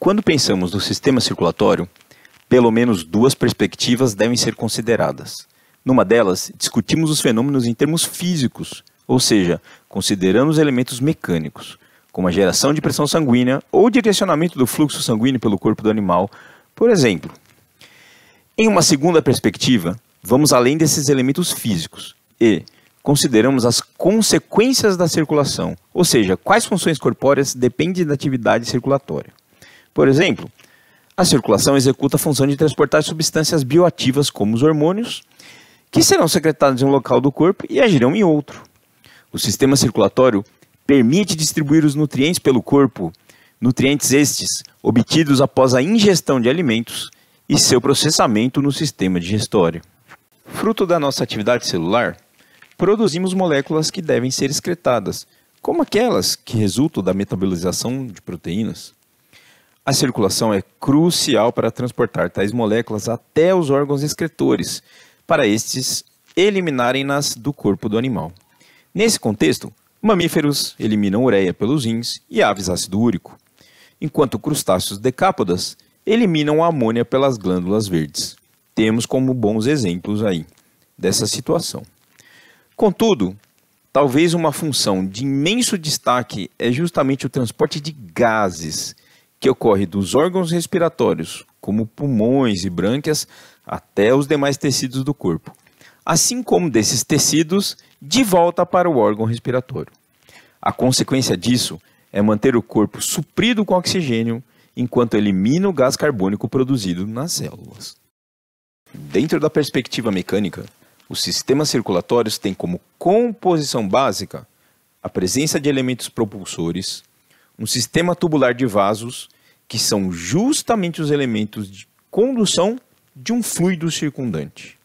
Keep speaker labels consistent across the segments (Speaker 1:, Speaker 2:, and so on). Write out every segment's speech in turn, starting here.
Speaker 1: Quando pensamos no sistema circulatório, pelo menos duas perspectivas devem ser consideradas. Numa delas, discutimos os fenômenos em termos físicos, ou seja, consideramos elementos mecânicos, como a geração de pressão sanguínea ou direcionamento do fluxo sanguíneo pelo corpo do animal, por exemplo. Em uma segunda perspectiva, vamos além desses elementos físicos e consideramos as consequências da circulação, ou seja, quais funções corpóreas dependem da atividade circulatória. Por exemplo, a circulação executa a função de transportar substâncias bioativas como os hormônios, que serão secretados em um local do corpo e agirão em outro. O sistema circulatório permite distribuir os nutrientes pelo corpo, nutrientes estes obtidos após a ingestão de alimentos e seu processamento no sistema digestório. Fruto da nossa atividade celular, produzimos moléculas que devem ser excretadas, como aquelas que resultam da metabolização de proteínas. A circulação é crucial para transportar tais moléculas até os órgãos excretores, para estes eliminarem-nas do corpo do animal. Nesse contexto, mamíferos eliminam ureia pelos rins e aves ácido úrico, enquanto crustáceos decápodas eliminam a amônia pelas glândulas verdes. Temos como bons exemplos aí dessa situação. Contudo, talvez uma função de imenso destaque é justamente o transporte de gases que ocorre dos órgãos respiratórios, como pulmões e brânquias, até os demais tecidos do corpo, assim como desses tecidos de volta para o órgão respiratório. A consequência disso é manter o corpo suprido com oxigênio enquanto elimina o gás carbônico produzido nas células. Dentro da perspectiva mecânica, os sistemas circulatórios têm como composição básica a presença de elementos propulsores, um sistema tubular de vasos, que são justamente os elementos de condução de um fluido circundante.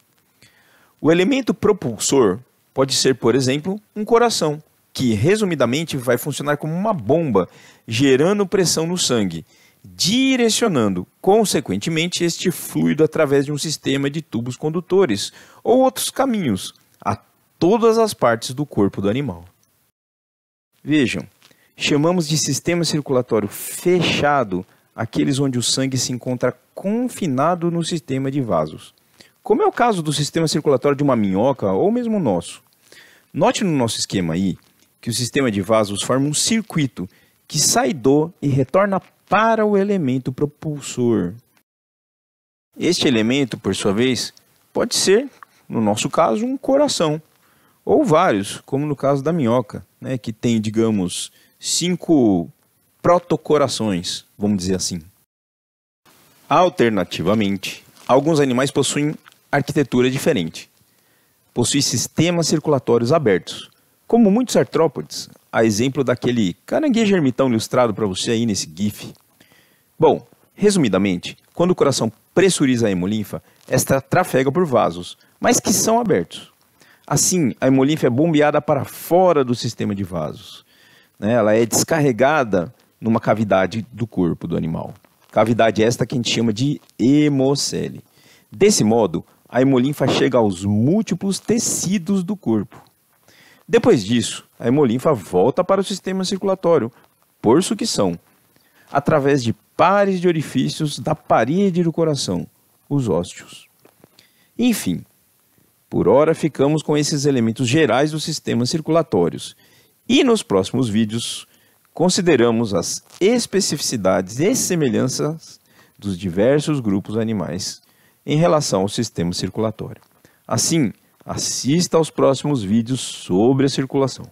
Speaker 1: O elemento propulsor pode ser, por exemplo, um coração, que resumidamente vai funcionar como uma bomba, gerando pressão no sangue, direcionando, consequentemente, este fluido através de um sistema de tubos condutores ou outros caminhos a todas as partes do corpo do animal. Vejam, Chamamos de sistema circulatório fechado aqueles onde o sangue se encontra confinado no sistema de vasos, como é o caso do sistema circulatório de uma minhoca ou mesmo nosso. Note no nosso esquema aí que o sistema de vasos forma um circuito que sai do e retorna para o elemento propulsor. Este elemento, por sua vez, pode ser, no nosso caso, um coração, ou vários, como no caso da minhoca, né, que tem, digamos, cinco protocorações, vamos dizer assim. Alternativamente, alguns animais possuem arquitetura diferente. Possuem sistemas circulatórios abertos, como muitos artrópodes, a exemplo daquele caranguejo ermitão ilustrado para você aí nesse GIF. Bom, resumidamente, quando o coração pressuriza a hemolinfa, esta trafega por vasos, mas que são abertos. Assim, a hemolinfa é bombeada para fora do sistema de vasos. Né? Ela é descarregada numa cavidade do corpo do animal. Cavidade esta que a gente chama de hemocele. Desse modo, a hemolinfa chega aos múltiplos tecidos do corpo. Depois disso, a hemolinfa volta para o sistema circulatório, por sucção, através de pares de orifícios da parede do coração, os ósseos. Enfim, por hora, ficamos com esses elementos gerais dos sistemas circulatórios. E nos próximos vídeos, consideramos as especificidades e semelhanças dos diversos grupos animais em relação ao sistema circulatório. Assim, assista aos próximos vídeos sobre a circulação.